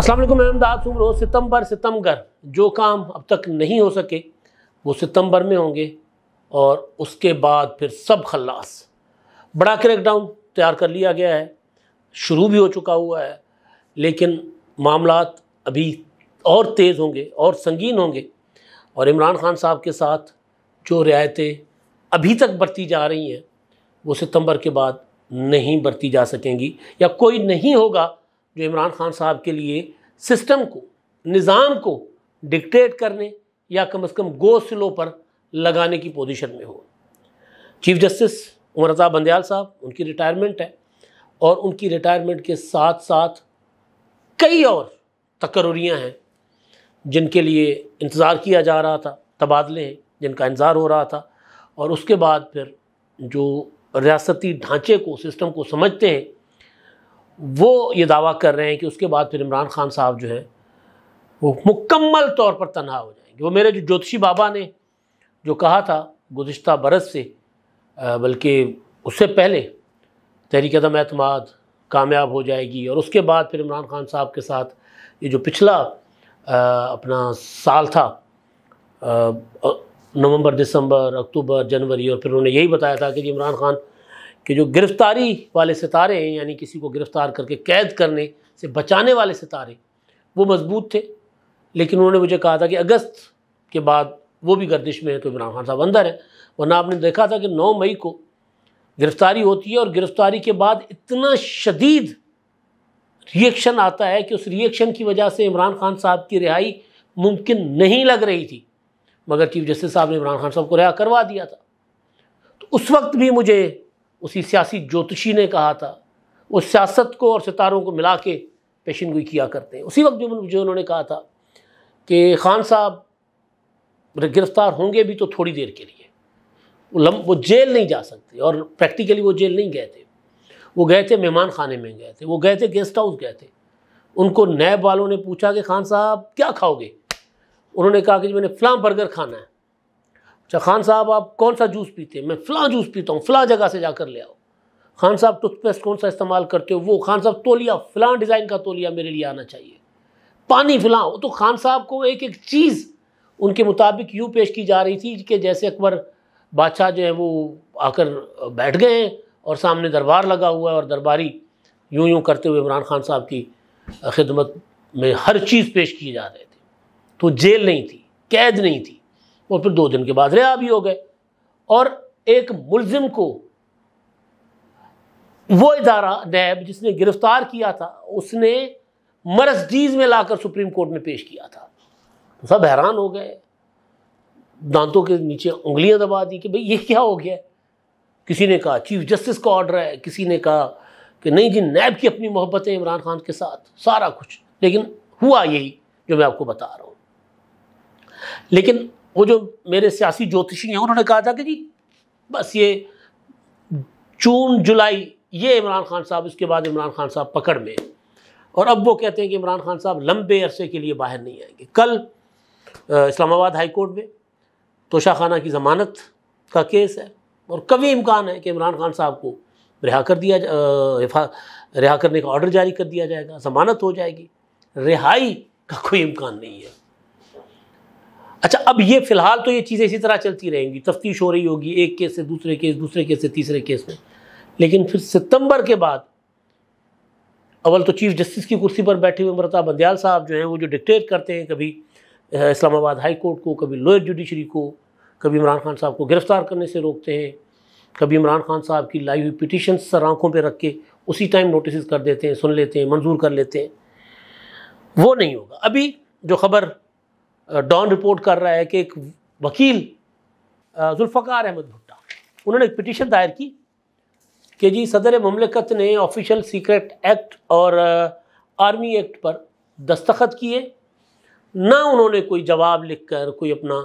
अस्सलाम वालेकुम अहमदाद सुमरो सितंबर सितमगर जो काम अब तक नहीं हो सके वो सितंबर में होंगे और उसके बाद फिर सब खलास बड़ा क्रैकडाउन तैयार कर लिया गया है शुरू भी हो चुका हुआ है लेकिन मामला अभी और तेज़ होंगे और संगीन होंगे और इमरान खान साहब के साथ जो रियायतें अभी तक बरती जा रही हैं वो सितंबर के बाद नहीं बरती जा सकेंगी या कोई नहीं होगा जो इमरान खान साहब के लिए सिस्टम को निज़ाम को डिक्टेट करने या कम अज़ कम गो स्लो पर लगाने की पोजीशन में हो चीफ जस्टिस उमर रजा बंदयाल साहब उनकी रिटायरमेंट है और उनकी रिटायरमेंट के साथ साथ कई और तकर्रियाँ हैं जिनके लिए इंतज़ार किया जा रहा था तबादले हैं जिनका इंतज़ार हो रहा था और उसके बाद फिर जो रियासती ढांचे को सिस्टम को समझते हैं वो ये दावा कर रहे हैं कि उसके बाद फिर इमरान खान साहब जो है वो मुकम्मल तौर पर तनहा हो जाएंगे वो मेरे जो ज्योतिषी बाबा ने जो कहा था गुज्त बरस से बल्कि उससे पहले तहरीक दम अतमाद कामयाब हो जाएगी और उसके बाद फिर इमरान खान साहब के साथ ये जो पिछला आ, अपना साल था नवंबर दिसंबर अक्टूबर जनवरी और फिर उन्होंने यही बताया था कि इमरान खान कि जो गिरफ्तारी वाले सितारे हैं यानी किसी को गिरफ़्तार करके कैद करने से बचाने वाले सितारे वो मजबूत थे लेकिन उन्होंने मुझे कहा था कि अगस्त के बाद वो भी गर्दिश में है तो इमरान खान साहब अंदर है वरना आपने देखा था कि 9 मई को गिरफ़्तारी होती है और गिरफ़्तारी के बाद इतना शदीद रिएक्शन आता है कि उस रिएक्शन की वजह से इमरान खान साहब की रिहाई मुमकिन नहीं लग रही थी मगर चीफ जस्टिस साहब ने इमरान खान साहब को रिहा करवा दिया था तो उस वक्त भी मुझे उसी सियासी ज्योतिषी ने कहा था वो सियासत को और सितारों को मिला के पेशन गोई किया करते हैं उसी वक्त जो जो उन्होंने कहा था कि खान साहब गिरफ्तार होंगे भी तो थोड़ी देर के लिए वो लम वो जेल नहीं जा सकते और प्रैक्टिकली वो जेल नहीं गए थे वो गए थे मेहमान खाने में गए थे वो गए थे गेस्ट हाउस गए थे उनको नैब वालों ने पूछा कि खान साहब क्या खाओगे उन्होंने कहा कि मैंने फ्लाम बर्गर खाना है अच्छा खान साहब आप कौन सा जूस पीते हैं मैं फ़लाँ जूस पीता हूँ फ़लाँ जगह से जाकर ले आओ खान साहब टूथपेस्ट कौन सा इस्तेमाल करते हो वो खान साहब तोलिया फ़लाँ डिज़ाइन का तोलिया मेरे लिए आना चाहिए पानी फ़लाँ तो खान साहब को एक एक चीज़ उनके मुताबिक यूँ पेश की जा रही थी कि जैसे अकबर बादशाह जो है वो आकर बैठ गए हैं और सामने दरबार लगा हुआ है और दरबारी यूँ यूँ करते हुए इमरान खान साहब की खिदमत में हर चीज़ पेश किए जा रहे थे तो जेल नहीं थी कैद नहीं थी और फिर दो दिन के बाद रिहा भी हो गए और एक मुलजिम को वो इदारा नैब जिसने गिरफ्तार किया था उसने मरसडीज में लाकर सुप्रीम कोर्ट में पेश किया था तो सब हैरान हो गए दांतों के नीचे उंगलियां दबा दी कि भाई ये क्या हो गया किसी ने कहा चीफ जस्टिस का ऑर्डर है किसी ने कहा कि नहीं जी नैब की अपनी मोहब्बत है इमरान खान के साथ सारा कुछ लेकिन हुआ यही जो मैं आपको बता रहा हूँ लेकिन वो जो मेरे सियासी ज्योतिषी हैं उन्होंने कहा था कि जी बस ये जून जुलाई ये इमरान खान साहब इसके बाद इमरान खान साहब पकड़ में और अब वो कहते हैं कि इमरान खान साहब लंबे अरसे के लिए बाहर नहीं आएंगे कल इस्लामाबाद हाई कोर्ट में तोशा खाना की ज़मानत का केस है और कभी इम्कान है कि इमरान खान साहब को रिहा कर दिया रिहा करने का ऑर्डर जारी कर दिया जाएगा ज़मानत हो जाएगी रिहाई का कोई इम्कान नहीं है अच्छा अब ये फिलहाल तो ये चीज़ें इसी तरह चलती रहेंगी तफ्तीश हो रही होगी एक केस से दूसरे केस दूसरे केस से तीसरे केस में लेकिन फिर सितंबर के बाद अवल तो चीफ जस्टिस की कुर्सी पर बैठे हुए अमृता बंदयाल साहब जो हैं वो जो डिक्टेट करते हैं कभी इस्लामाबाद हाई कोर्ट को कभी लोअर जुडिशरी को कभी इमरान खान साहब को गिरफ़्तार करने से रोकते हैं कभी इमरान खान साहब की लाइव पिटिशन सर आँखों पर रख के उसी टाइम नोटिस कर देते हैं सुन लेते हैं मंजूर कर लेते हैं वो नहीं होगा अभी जो खबर डॉन रिपोर्ट कर रहा है कि एक वकील जुल्फ़ार अहमद भुट्टा उन्होंने एक पिटिशन दायर की कि जी सदर ममलकत ने ऑफिशियल सीक्रेट एक्ट और आर्मी एक्ट पर दस्तखत किए ना उन्होंने कोई जवाब लिखकर कोई अपना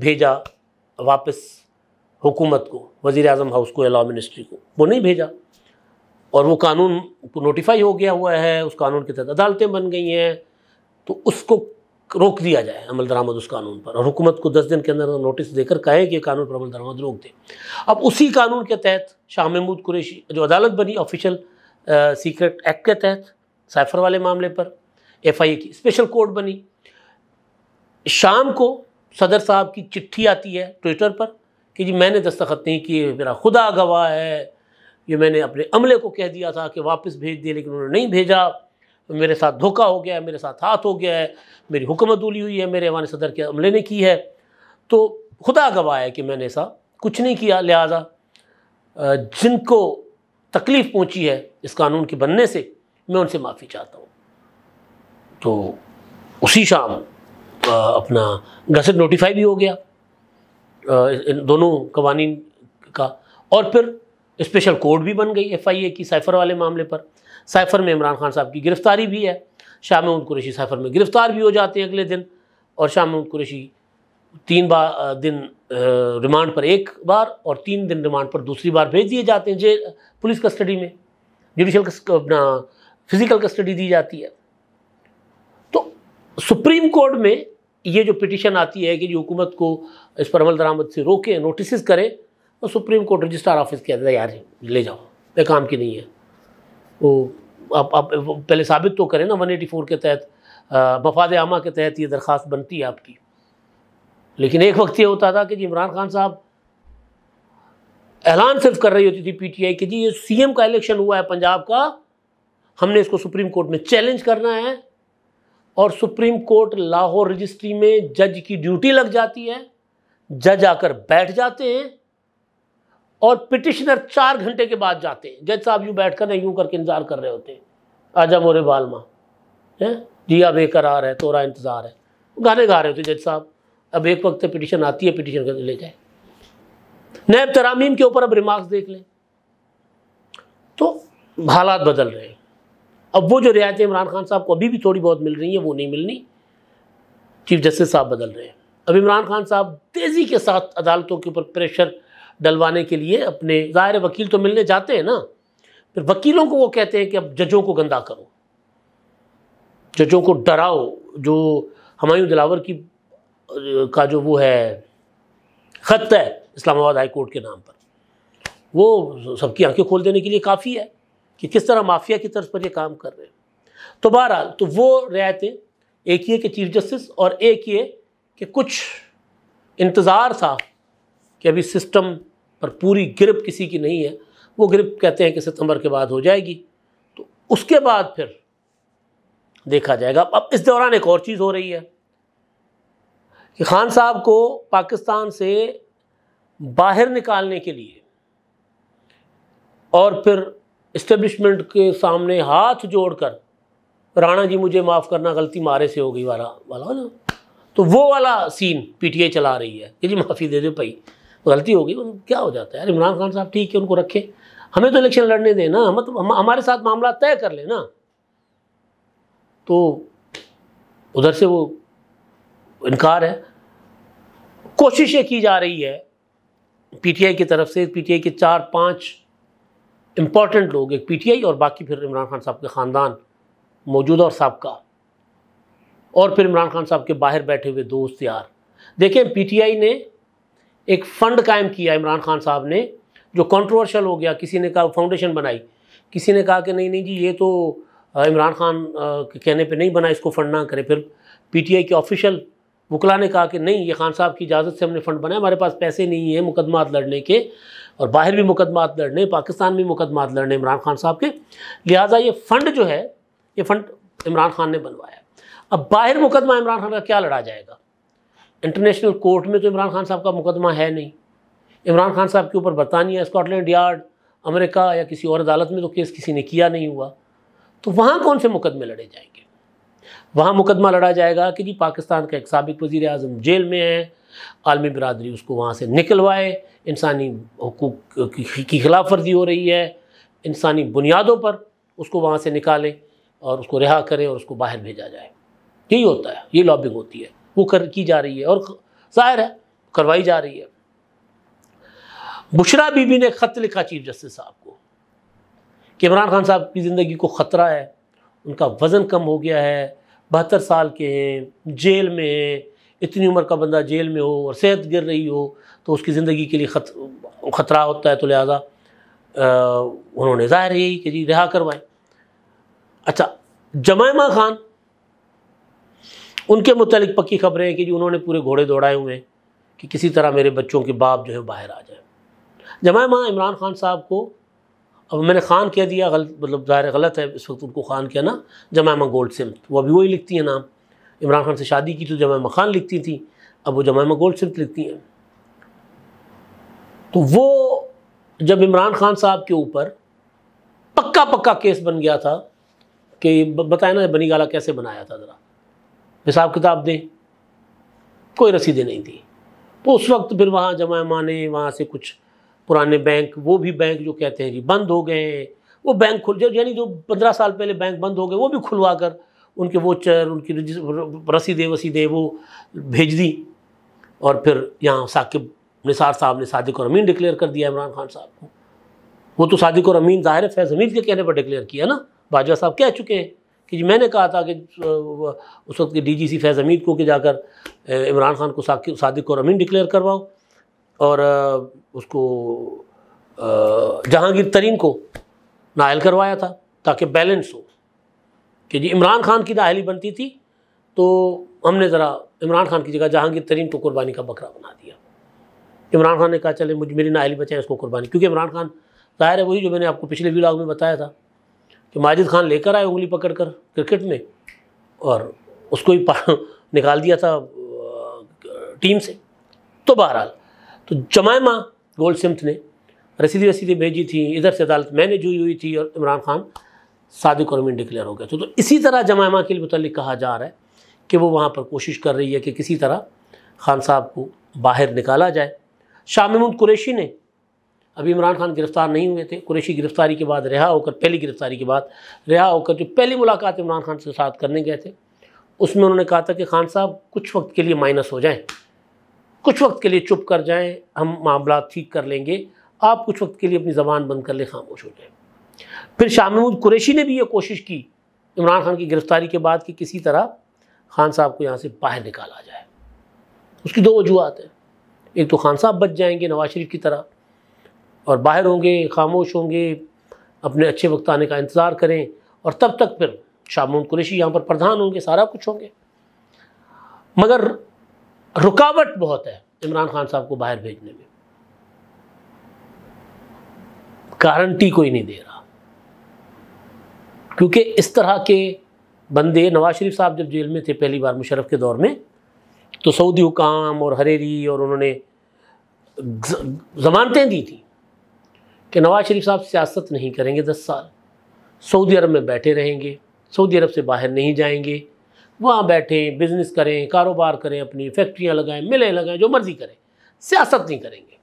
भेजा वापस हुकूमत को वज़ी अजम हाउस को लॉ मिनिस्ट्री को वो नहीं भेजा और वो कानून नोटिफाई हो गया हुआ है उस कानून के तहत अदालतें बन गई हैं तो उसको रोक दिया जाए अमल दरामद उस कानून पर और हुकूमत को दस दिन के अंदर नोटिस देकर कहें कि कानून पर अमल दरामद रोक दें अब उसी कानून के तहत शाह महमूद कुरेशी जो अदालत बनी ऑफिशियल सीक्रेट एक्ट के तहत साइफर वाले मामले पर एफ आई ए की स्पेशल कोर्ट बनी शाम को सदर साहब की चिट्ठी आती है ट्विटर पर कि जी मैंने दस्तखत नहीं किए मेरा खुदा गवाह है ये मैंने अपने अमले को कह दिया था कि वापस भेज दिए लेकिन उन्होंने नहीं भेजा तो मेरे साथ धोखा हो गया है मेरे साथ हाथ हो गया है मेरी हुकूमत उली हुई है मेरे अवान सदर के अमले ने की है तो खुदा गवाह है कि मैंने ऐसा कुछ नहीं किया लिहाजा जिनको तकलीफ़ पहुंची है इस कानून के बनने से मैं उनसे माफ़ी चाहता हूँ तो उसी शाम अपना गसर नोटिफाई भी हो गया इन दोनों कवानीन का और फिर स्पेशल कोर्ट भी बन गई एफआईए की साइफर वाले मामले पर साइफर में इमरान खान साहब की गिरफ़्तारी भी है शाह महमूद कुरेशी साइफर में गिरफ़्तार भी हो जाते हैं अगले दिन और शाह महमूद कुरेशी तीन बार दिन रिमांड पर एक बार और तीन दिन रिमांड पर दूसरी बार भेज दिए जाते हैं जेल पुलिस कस्टडी में जुडिशल अपना फिज़िकल कस्टडी दी जाती है तो सुप्रीम कोर्ट में ये जो पिटिशन आती है कि जो हुकूमत को इस पर अमल दरामद से रोकें नोटिस करें तो सुप्रीम कोर्ट रजिस्ट्रार ऑफिस के है यार ले जाओ ये काम की नहीं है वो आप, आप पहले साबित तो करें ना 184 के तहत मफाद आमा के तहत ये दरख्वास्त बनती है आपकी लेकिन एक वक्त ये होता था कि जी इमरान खान साहब ऐलान सिर्फ कर रही होती थी पीटीआई कि जी ये सीएम का इलेक्शन हुआ है पंजाब का हमने इसको सुप्रीम कोर्ट में चैलेंज करना है और सुप्रीम कोर्ट लाहौर रजिस्ट्री में जज की ड्यूटी लग जाती है जज आकर बैठ जाते हैं और पिटिशनर चार घंटे के बाद जाते हैं जज साहब यूँ बैठ कर नहीं यूँ करके इंतजार कर रहे होते हैं आजा मोरे बालमा है जिया बेकरार है तोरा इंतज़ार है गाने गा रहे होते जज साहब अब एक वक्त पिटिशन आती है पिटिशन कर ले जाए नैब तरामीम के ऊपर अब रिमार्क्स देख लें तो हालात बदल रहे हैं अब वो जो रियायतें इमरान खान साहब को अभी भी थोड़ी बहुत मिल रही हैं वो नहीं मिलनी चीफ जस्टिस साहब बदल रहे हैं अब इमरान खान साहब तेज़ी के साथ अदालतों के ऊपर प्रेशर डलवाने के लिए अपने ज़ाहिर वकील तो मिलने जाते हैं ना फिर वकीलों को वो कहते हैं कि अब जजों को गंदा करो जजों को डराओ जो हमायूं दिलावर की का जो वो है ख़त है इस्लामाबाद हाई कोर्ट के नाम पर वो सबकी आंखें खोल देने के लिए काफ़ी है कि किस तरह माफिया की तरफ पर ये काम कर रहे हैं तो बहरहाल तो वो रियायतें एक ये कि चीफ जस्टिस और एक ये कि कुछ इंतज़ार था कि अभी सिस्टम पर पूरी गिरफ्त किसी की नहीं है वो गिरफ्त कहते हैं कि सितंबर के बाद हो जाएगी तो उसके बाद फिर देखा जाएगा अब इस दौरान एक और चीज़ हो रही है कि खान साहब को पाकिस्तान से बाहर निकालने के लिए और फिर इस्टेब्लिशमेंट के सामने हाथ जोड़कर राणा जी मुझे माफ़ करना गलती मारे से हो गई वाला वाला तो वो वाला सीन पीटीए चला रही है कि जी माफ़ी दे दो भाई गलती होगी क्या हो जाता है यार इमरान खान साहब ठीक है उनको रखें हमें तो इलेक्शन लड़ने दें ना हम तो हम, हमारे साथ मामला तय कर लेना तो उधर से वो इनकार है कोशिशें की जा रही है पीटीआई की तरफ से पीटीआई के चार पांच इम्पॉर्टेंट लोग एक पीटीआई और बाकी फिर इमरान खान साहब के ख़ानदान मौजूदा और सबका और फिर इमरान खान साहब के बाहर बैठे हुए दोस्त यार देखें पीटीआई ने एक फंड कायम किया इमरान खान साहब ने जो कंट्रोवर्शियल हो गया किसी ने कहा फाउंडेशन बनाई किसी ने कहा कि नहीं नहीं जी ये तो इमरान खान के कहने पे नहीं बना इसको फंड ना करें फिर पीटीआई के ऑफिशियल वकला ने कहा कि नहीं ये खान साहब की इजाज़त से हमने फ़ंड बनाया हमारे पास पैसे नहीं हैं मुकदमात लड़ने के और बाहर भी मुकदमात लड़ने पाकिस्तान में मुकदमात लड़ने इमरान खान साहब के लिहाजा ये फ़ंड जो है ये फ़ंड इमरान खान ने बनवाया अब बाहर मुकदमा इमरान खान का क्या लड़ा जाएगा इंटरनेशनल कोर्ट में तो इमरान खान साहब का मुकदमा है नहीं इमरान खान साहब के ऊपर बरतानिया स्कॉटलैंड यार्ड अमेरिका या किसी और अदालत में तो केस किसी ने किया नहीं हुआ तो वहाँ कौन से मुकदमे लड़े जाएंगे वहाँ मुकदमा लड़ा जाएगा कि जी पाकिस्तान का एक सबक वज़ी अजम जेल में है आलमी बरदरी उसको वहाँ से निकलवाए इंसानी हकूक की खिलाफ वर्जी हो रही है इंसानी बुनियादों पर उसको वहाँ से निकालें और उसको रिहा करें और उसको बाहर भेजा जाए यही होता है ये लॉबिंग होती है वो कर की जा रही है और जाहिर है करवाई जा रही है बुशरा बीबी ने ख़त लिखा चीफ जस्टिस साहब को कि इमरान खान साहब की ज़िंदगी को ख़तरा है उनका वज़न कम हो गया है बहत्तर साल के हैं जेल में हैं इतनी उम्र का बंदा जेल में हो और सेहत गिर रही हो तो उसकी ज़िंदगी के लिए खत ख़तरा होता है तो लिहाजा उन्होंने ज़ाहिर यही कि जी रिहा करवाएं अच्छा जमायमा खान उनके मतलब पक्की खबरें हैं कि जी उन्होंने पूरे घोड़े दौड़ाए हुए हैं कि किसी तरह मेरे बच्चों के बाप जो है बाहर आ जाए जमाए माँ इमरान खान साहब को अब मैंने खान कह दिया गलत मतलब ज़ाहिर गलत है इस वक्त उनको खान कहना माँ गोल्ड सिमत वो अभी वही लिखती हैं नाम इमरान खान से शादी की तो जमामा खान लिखती थी अब वो जमामा गोल्ड सिमत लिखती हैं तो वो जब इमरान खान साहब के ऊपर पक्का पक्का केस बन गया था कि बताया ना बनी गाला कैसे बनाया था ज़रा हिसाब किताब दें कोई रसीदें नहीं दी तो उस वक्त फिर वहाँ जमा माने वहाँ से कुछ पुराने बैंक वो भी बैंक जो कहते हैं जी बंद हो गए हैं वो बैंक खुल जाए यानी जो पंद्रह साल पहले बैंक बंद हो गए वो भी खुलवा कर उनके वोचर उनकी रसीदे वसीदें वो भेज दी और फिर यहाँ साकिब निसार साहब ने सादिक और अमीन डिक्लेयर कर दिया इमरान खान साहब को वो तो सादिक और अमीन ज़ाहिर फैज़ हमीद के कहने पर डिक्लेयर किया ना बाजवा साहब कह चुके हैं कि मैंने कहा था कि उस वक्त के डी जी सी फैज़ अमीद को कि जाकर इमरान खान को सादिक और अमीन डिक्लेयर करवाओ और उसको जहांगीर तरीन को नायल करवाया था ताकि बैलेंस हो कि जी इमरान खान की नाहली बनती थी तो हमने ज़रा इमरान खान की जगह जहांगीर तरीन को कुर्बानी का बकरा बना दिया इमरान खान ने कहा चले मुझे मेरी नाहली बचाएं उसको कुर्बानी क्योंकि इमरान खान ज़ाहिर है वही जो मैंने आपको पिछले व्लॉग में बताया था कि माजिद खान लेकर आए उंगली पकड़ कर क्रिकेट में और उसको ही निकाल दिया था टीम से तो बहरहाल तो जमायमा गोल्ड सिमथ ने रसीदी रसीदी भेजी थी इधर से अदालत मैंने जुई हुई थी और इमरान खान सादिक और डिक्लेयर हो गया तो, तो इसी तरह जमायमा के मतलब कहा जा रहा है कि वो वहाँ पर कोशिश कर रही है कि किसी तरह खान साहब को बाहर निकाला जाए शाह महमूद कुरैशी ने अभी इमरान खान गिरफ़्तार नहीं हुए थे कुरेशी गिरफ़्तारी के बाद रिहा होकर पहली गिरफ़्तारी के बाद रिहा होकर जो पहली मुलाकात इमरान खान के साथ करने गए थे उसमें उन्होंने कहा था कि खान साहब कुछ वक्त के लिए माइनस हो जाएं कुछ वक्त के लिए चुप कर जाएं हम मामला ठीक कर लेंगे आप कुछ वक्त के लिए अपनी ज़बान बंद कर लें खामोश हो जाएं फिर शाह महमूद कुरेशी ने भी ये कोशिश की इमरान खान की गिरफ़्तारी के बाद कि किसी तरह खान साहब को यहाँ से बाहर निकाला जाए उसकी दो वजूहत हैं एक तो खान साहब बच जाएंगे नवाज शरीफ की तरह और बाहर होंगे खामोश होंगे अपने अच्छे वक्त आने का इंतज़ार करें और तब तक फिर शामून कुरेशी यहाँ पर प्रधान होंगे सारा कुछ होंगे मगर रुकावट बहुत है इमरान खान साहब को बाहर भेजने में गारंटी कोई नहीं दे रहा क्योंकि इस तरह के बंदे नवाज शरीफ साहब जब जेल में थे पहली बार मुशरफ के दौर में तो सऊदी हुकाम और हरेरी और उन्होंने जमानतें दी थी कि नवाज शरीफ साहब सियासत नहीं करेंगे दस साल सऊदी अरब में बैठे रहेंगे सऊदी अरब से बाहर नहीं जाएंगे वहाँ बैठें बिज़नेस करें कारोबार करें अपनी फैक्ट्रियाँ लगाएं मिलें लगाएं जो मर्ज़ी करें सियासत नहीं करेंगे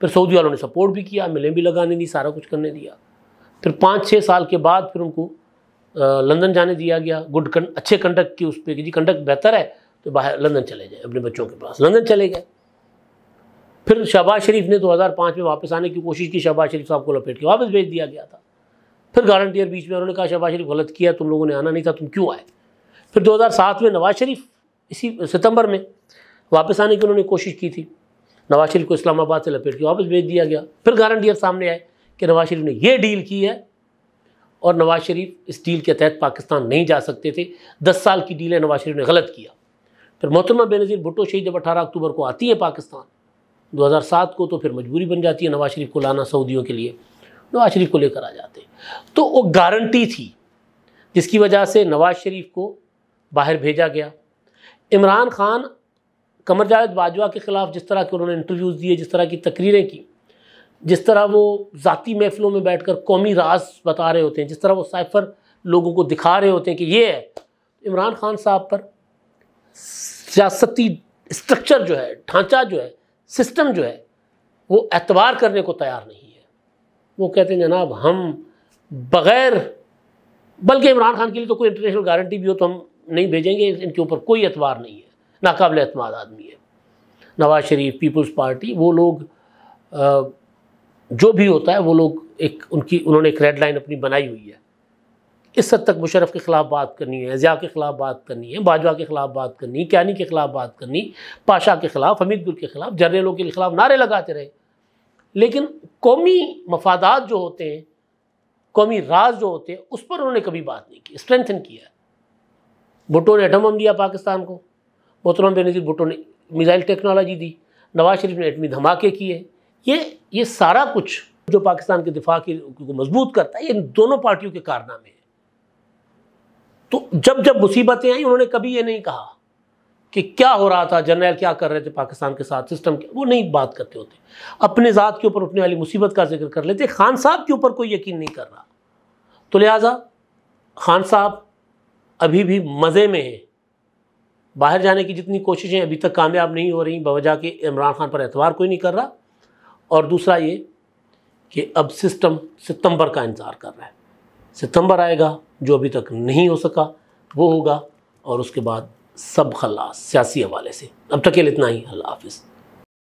फिर सऊदी वालों ने सपोर्ट भी किया मिलें भी लगाने दी सारा कुछ करने दिया फिर पाँच छः साल के बाद फिर उनको लंदन जाने दिया गया गुड कं, अच्छे कंडक्ट की उस पर जी कंडक्ट बेहतर है तो बाहर लंदन चले जाए अपने बच्चों के पास लंदन चले गए फिर शहबाज शरीफ ने 2005 में वापस आने की कोशिश की शहबाज शरीफ साहब को लपेट के वापस भेज दिया गया था फिर गारंटियर बीच में उन्होंने कहा शहबाज शरीफ गलत किया तुम लोगों ने आना नहीं था तुम क्यों आए फिर 2007 में नवाज शरीफ इसी सितंबर में वापस आने की उन्होंने कोशिश की थी नवाज शरीफ को इस्लामाबाद से लपेट के वापस भेज दिया गया फिर गारंटियर सामने आए कि नवाज शरीफ ने यह डील की है और नवाज शरीफ इस डील के तहत पाकिस्तान नहीं जा सकते थे दस साल की डील है नवाज शरीफ ने गलत किया फिर मोहतरमा बेनज़ीर भुट्टो शहीद जब अठारह अक्टूबर को आती है पाकिस्तान 2007 को तो फिर मजबूरी बन जाती है नवाज शरीफ को लाना सऊदियों के लिए नवाज शरीफ को लेकर आ जाते तो वो गारंटी थी जिसकी वजह से नवाज शरीफ को बाहर भेजा गया इमरान खान कमर जावेद बाजवा के ख़िलाफ़ जिस तरह के उन्होंने इंटरव्यूज़ दिए जिस तरह की तकरीरें की जिस तरह वो ज़ाती महफ़िलों में बैठ कर कौमी राज बता रहे होते हैं जिस तरह वो साइफर लोगों को दिखा रहे होते हैं कि ये है तो इमरान खान साहब पर सियासती स्ट्रक्चर जो है ढांचा जो है सिस्टम जो है वो एतवार करने को तैयार नहीं है वो कहते हैं जनाब हम बग़ैर बल्कि इमरान खान के लिए तो कोई इंटरनेशनल गारंटी भी हो तो हम नहीं भेजेंगे इनके ऊपर कोई एतबार नहीं है नाकबिल अतमाद आदमी है नवाज शरीफ पीपल्स पार्टी वो लोग जो भी होता है वो लोग एक उनकी उन्होंने एक रेड लाइन अपनी बनाई हुई है इस हद तक मुशरफ के ख़िलाफ़ बात करनी है ज़िया के ख़िलाफ़ बात करनी है बाजवा के ख़िलाफ़ बात करनी कैनी के ख़िलाफ़ बात करनी पाशा के ख़िलाफ़ गुर के ख़िलाफ़ जर्नलों के ख़िलाफ़ नारे लगाते रहे लेकिन कौमी मफादात जो होते हैं कौमी राज जो होते हैं उस पर उन्होंने कभी बात नहीं की स्ट्रेंथन किया भुटो ने एटम बम दिया पाकिस्तान को मोहतरम बेनजी भुटो ने मिज़ाइल टेक्नोलॉजी दी नवाज शरीफ ने एटमी धमाके किए ये ये सारा कुछ जो पाकिस्तान के दिफा की को मजबूत करता है इन दोनों पार्टियों के कारनामे हैं तो जब जब मुसीबतें आई उन्होंने कभी ये नहीं कहा कि क्या हो रहा था जनरल क्या कर रहे थे पाकिस्तान के साथ सिस्टम के वो नहीं बात करते होते अपने ज़ात के ऊपर उठने वाली मुसीबत का जिक्र कर लेते खान साहब के ऊपर कोई यकीन नहीं कर रहा तो लिहाजा खान साहब अभी भी मज़े में हैं बाहर जाने की जितनी कोशिशें अभी तक कामयाब नहीं हो रही बवजह के इमरान खान पर एतवार कोई नहीं कर रहा और दूसरा ये कि अब सिस्टम सितंबर का इंतज़ार कर रहा है सितंबर आएगा जो अभी तक नहीं हो सका वो होगा और उसके बाद सब खलास सियासी हवाले से अब तक के लिए इतना ही अल्लाह हाफिज़